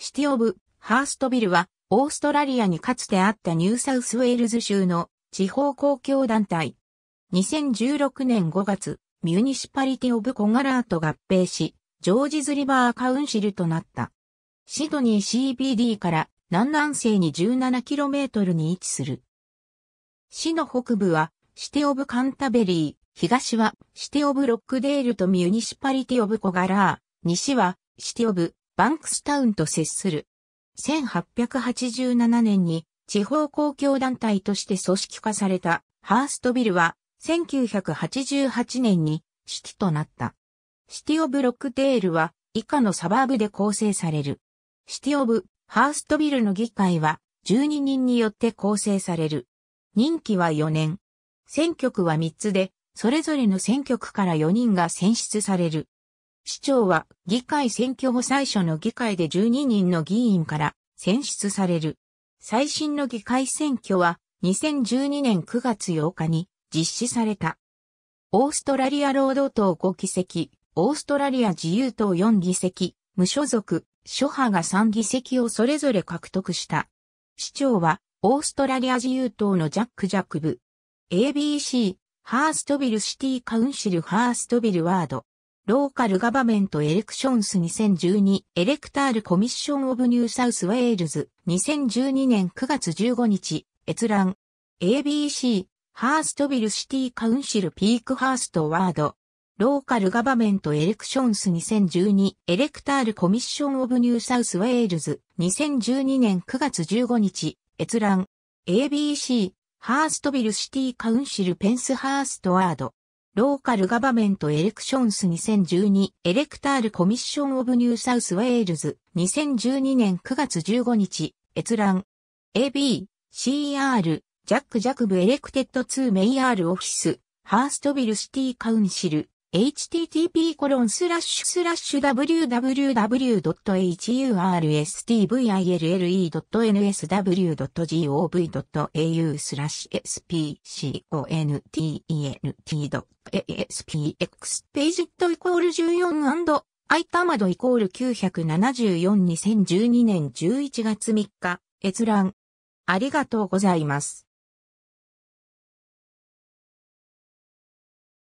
シティオブ・ハーストビルは、オーストラリアにかつてあったニューサウスウェールズ州の地方公共団体。2016年5月、ミュニシパリティオブ・コガラーと合併し、ジョージズリバーカウンシルとなった。シドニー CBD から南南西に 17km に位置する。市の北部はシティオブ・カンタベリー、東はシティオブ・ロックデールとミュニシパリティオブ・コガラー、西はシティオブ、バンクスタウンと接する。1887年に地方公共団体として組織化されたハーストビルは1988年にシティとなった。シティオブロックデールは以下のサバーブで構成される。シティオブハーストビルの議会は12人によって構成される。任期は4年。選挙区は3つで、それぞれの選挙区から4人が選出される。市長は議会選挙後最初の議会で12人の議員から選出される。最新の議会選挙は2012年9月8日に実施された。オーストラリア労働党5議席、オーストラリア自由党4議席、無所属、諸派が3議席をそれぞれ獲得した。市長は、オーストラリア自由党のジャック・ジャックブ。ABC、ハーストビルシティカウンシルハーストビルワード。ローカルガバメントエレクションス2012エレクタールコミッションオブニューサウスウェールズ2012年9月15日閲覧 ABC ハーストビルシティカウンシルピークハーストワードローカルガバメントエレクションス2012エレクタールコミッションオブニューサウスウェールズ2012年9月15日閲覧 ABC ハーストビルシティカウンシルペンスハーストワードローカルガバメントエレクションス2012エレクタールコミッションオブニューサウスウェールズ2012年9月15日閲覧 AB CR ジャックジャクブエレクテッド2メイヤールオフィスハーストビルシティカウンシル http://www.hurstvill.nsw.gov.au スラッシュ sp.c.o.n.t.e.n.t.aspx ページットイコール 14& アイタマドイコール9742012年11月3日閲覧ありがとうございます。